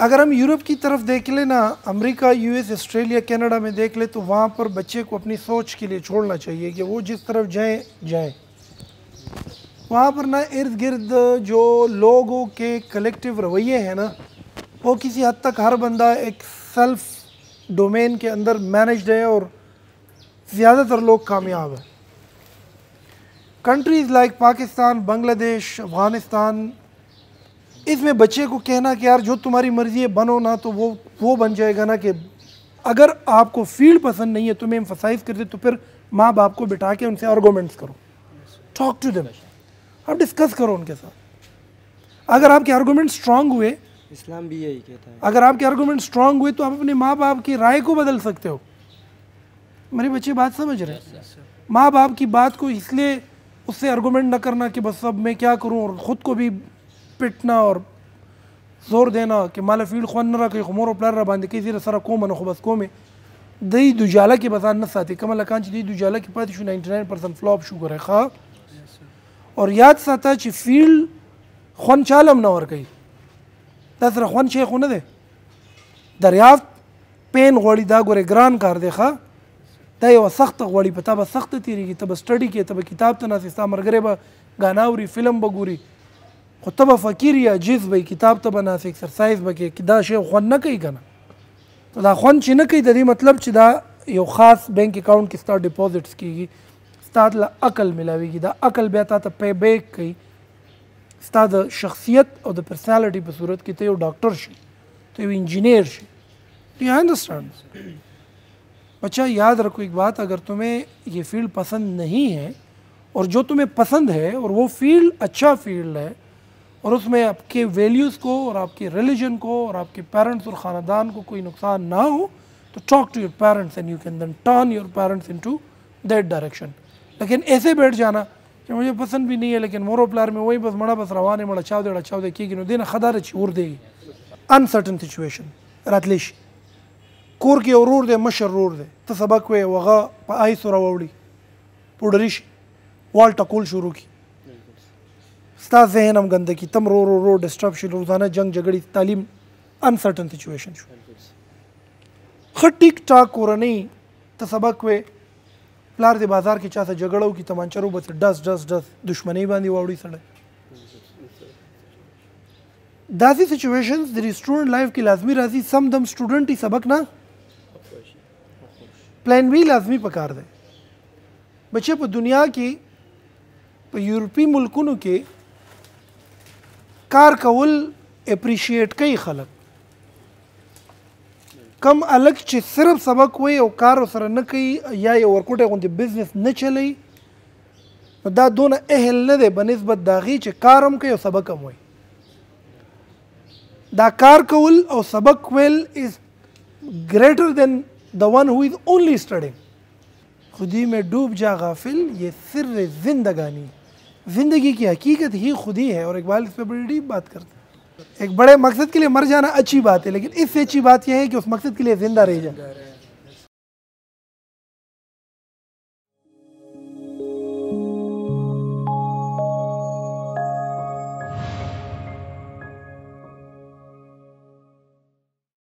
अगर हम यूरोप की तरफ देख लें ना अमेरिका यूएस ऑस्ट्रेलिया कनाडा में देख ले तो वहाँ पर बच्चे को अपनी सोच के लिए छोड़ना चाहिए कि वो जिस तरफ जाए जाए वहाँ पर ना इर्द गिर्द जो लोगों के कलेक्टिव रवैये हैं ना वो किसी हद तक हर बंदा एक सेल्फ डोमेन के अंदर मैनेज है और ज़्यादातर लोग कामयाब हैं कंट्रीज़ लाइक पाकिस्तान बांग्लादेश अफ़गानिस्तान इसमें बच्चे को कहना कि यार जो तुम्हारी मर्ज़ी है बनो ना तो वो वो बन जाएगा ना कि अगर आपको फील्ड पसंद नहीं है तुम्हें तो एम्फोसाइज दे तो फिर माँ बाप को बिठा के उनसे आर्गोमेंट्स करो टॉक टू देम आप डिस्कस करो उनके साथ अगर आपके आर्गोमेंट स्ट्रांग हुए इस्लाम भी यही कहता है अगर आपके आर्गोमेंट स्ट्रांग हुए तो आप अपने माँ बाप की राय को बदल सकते हो मेरे बच्चे बात समझ रहे हैं माँ बाप की बात को इसलिए उससे आर्गूमेंट ना करना कि बस अब मैं क्या करूँ और ख़ुद को भी پټنا او زور دینا چې مال فیل خو نه راکې خو مور پلار را باندې کې زیر سره کوم نه خو بس کومې د دجاله کې بزان نه ساتي کوم لکان چې د دجاله کې پاتې شو 99% فلوپ شو غره ښا اور یاد ساته چې فیل خون چالم نه ور کوي دا سره خون شیخ نه دی دریافت پین غوړی دا ګوره ګران کار دی ښا دا یو سخت غوړی په تا به سخت تیریږي ته به سټډي کې ته به کتاب ته ناسې ستا ملګری به ګانا اوري فلم به ګوري خو ته به فقیر یا جز به کتاب ته به ناسې اکسرسایز به کې دا شی خوند نه کوي که نه دا خوند چې نه کوي د دې مطلب چې دا یو خاص بینک اکاونټ کې ستا ډپوزټس کیږي ستا له عقل میلاویږي دا عقل بیا تا ته پی بیک کوي ستا د شخصیت او د پرسنالټي په صورت کې ته یو ډاکټر شي ته یو انجینیر شي یو انډرسټانډ बच्चा याद रखो एक बात अगर तुम्हें ये फील्ड पसंद नहीं है और जो तुम्हें पसंद है और वो फील्ड अच्छा फील्ड है और उसमें आपके वैल्यूज़ को और आपके रिलीजन को और आपके पेरेंट्स और ख़ानदान को कोई नुकसान ना हो तो talk to your parents and you can then turn your parents into that direction लेकिन ऐसे बैठ जाना कि मुझे पसंद भी नहीं है लेकिन मोरो प्लार में वही बस मड़ा बस रवान है मड़ा चाव दे चाव दे की दिन खदार रच और देगी अनसर्टन सिचुएशन रतलिश कुर के और दे मशर उड़ दे तो सबक वे वगा आई सुरा उड़ी पुडरिश वाल टकोल शुरू की ستا ذهن هم ګندګي تم رو رو رو ډسټرب شي روزانه جنگ جګړې تعلیم انسرټن سچویشن شو خ ټیک ټاک کورنۍ ته سبق وې پلار دی بازار کې چاته جګړو کې تمانچرو بس ډس ډس ډس دښمنۍ باندې واوړي سړی داسې سچویشنز د سټوډنټ لایف کې لازمی راځي سم دم سټوډنټ یې سبق نه پلان بی لازمی پکار دی بچې په دنیا کې په یورپی ملکونو کې کار کول اپریشیټ کوي خلک کم الګ چې صرف سبق وي او کار سره نه کوي یا یو ورکوټه غوندي بزنس نه چلی دا دون اهل نه دی بنسبت داغي چې کارم کوي او سبق هم وي دا کار کول او سبق ویل از greater than the one who is only studying خودی میں ڈوب جا غافل یہ سر زندگانی ज़िंदगी की हकीकत ही खुद ही है और इकबाल इस पर बड़ी डीप बात करते हैं एक बड़े मकसद के लिए मर जाना अच्छी बात है लेकिन इससे अच्छी बात यह है कि उस मकसद के लिए ज़िंदा रह जाए